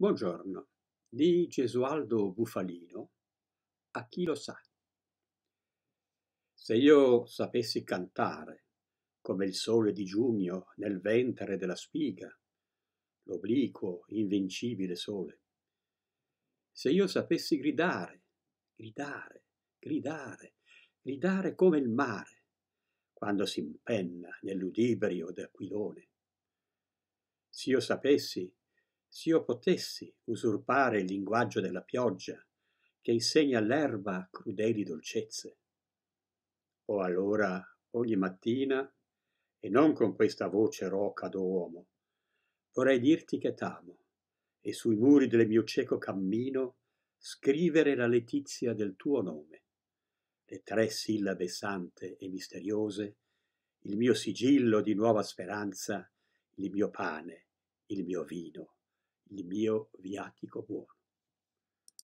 Buongiorno, di Gesualdo Bufalino, a chi lo sa. Se io sapessi cantare, come il sole di giugno nel ventre della spiga, l'obliquo, invincibile sole, se io sapessi gridare, gridare, gridare, gridare come il mare, quando si impenna nell'udibrio d'aquilone, se io sapessi s'io potessi usurpare il linguaggio della pioggia che insegna all'erba crudeli dolcezze o allora ogni mattina e non con questa voce roca d'uomo vorrei dirti che t'amo e sui muri del mio cieco cammino scrivere la letizia del tuo nome le tre sillabe sante e misteriose il mio sigillo di nuova speranza il mio pane il mio vino il mio viatico buono.